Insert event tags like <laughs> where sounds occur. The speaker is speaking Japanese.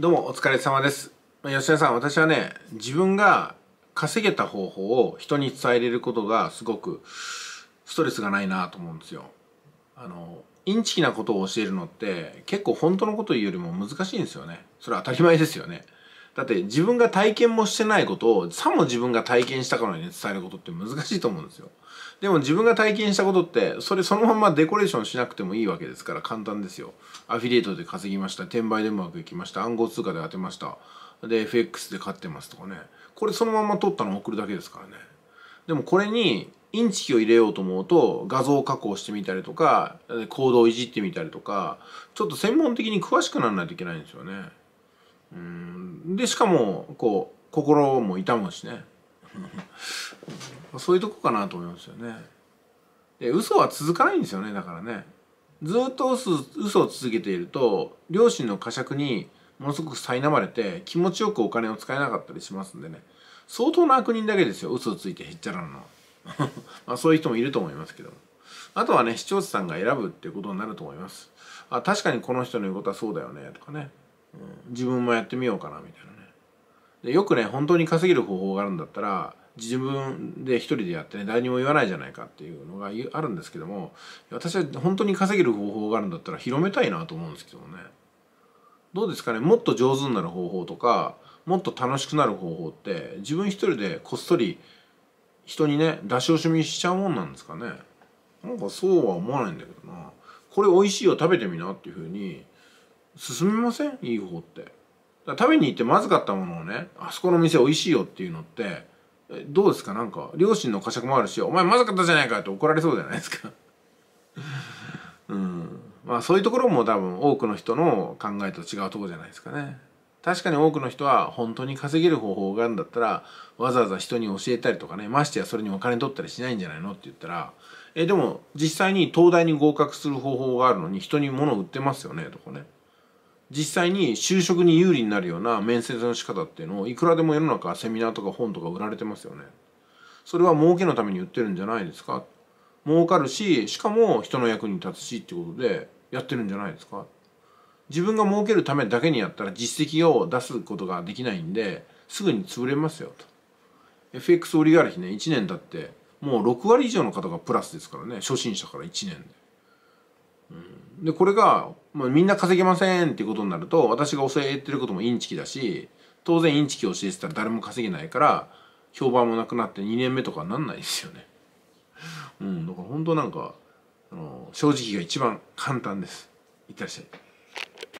どうもお疲れ様です。吉田さん、私はね、自分が稼げた方法を人に伝えれることがすごくストレスがないなと思うんですよ。あの、インチキなことを教えるのって結構本当のこと言うよりも難しいんですよね。それは当たり前ですよね。だって自分が体験もしてないことをさも自分が体験したからに伝えることって難しいと思うんですよ。でも自分が体験したことってそれそのままデコレーションしなくてもいいわけですから簡単ですよ。アフィリエイトで稼ぎました。転売でうまくいきました。暗号通貨で当てました。で FX で買ってますとかね。これそのまま取ったの送るだけですからね。でもこれにインチキを入れようと思うと画像加工してみたりとか行動をいじってみたりとかちょっと専門的に詳しくならないといけないんですよね。うんでしかもこう心も痛むしねそういうとこかなと思いますよねで嘘は続かないんですよねだからねずっと嘘嘘を続けていると両親の呵責にものすごく苛まれて気持ちよくお金を使えなかったりしますんでね相当な悪人だけですよ嘘をついてへっちゃらんの <laughs> まあそういう人もいると思いますけどもあとはね視聴者さんが選ぶっていうことになると思いますあ確かにこの人の言うことはそうだよねとかねうん、自分もやってみようかなみたいなねでよくね本当に稼げる方法があるんだったら自分で一人でやってね誰にも言わないじゃないかっていうのがあるんですけども私は本当に稼げる方法があるんだったら広めたいなと思うんですけどもねどうですかねもっと上手になる方法とかもっと楽しくなる方法って自分一人でこっそり人にね出し惜しみしちゃうもんなんですかねなんかそうは思わないんだけどなこれ美味しいよ食べてみなっていうふうに進みませんいい方って食べに行ってまずかったものをねあそこの店美味しいよっていうのってどうですかなんか両親の呵責もあるしお前まずかったじゃないかって怒られそうじゃないですか <laughs> うんまあそういうところも多分多くの人の考えと違うとこじゃないですかね確かに多くの人は本当に稼げる方法があるんだったらわざわざ人に教えたりとかねましてやそれにお金取ったりしないんじゃないのって言ったらえでも実際に東大に合格する方法があるのに人に物を売ってますよねとかね実際に就職に有利になるような面接の仕方っていうのをいくらでも世の中セミナーとか本とか売られてますよね。それは儲けのために売ってるんじゃないですか儲かるししかも人の役に立つしってことでやってるんじゃないですか自分が儲けるためだけにやったら実績を出すことができないんですぐに潰れますよと FX オリガルヒね1年経ってもう6割以上の方がプラスですからね初心者から1年で、うん、でこれがまあ、みんな稼げませんっていうことになると私が教えてることもインチキだし当然インチキを教えてたら誰も稼げないから評判もなくなって2年目とかなんないですよね。うん、だから本当なんかあの正直が一番簡単です。いってらっしゃい。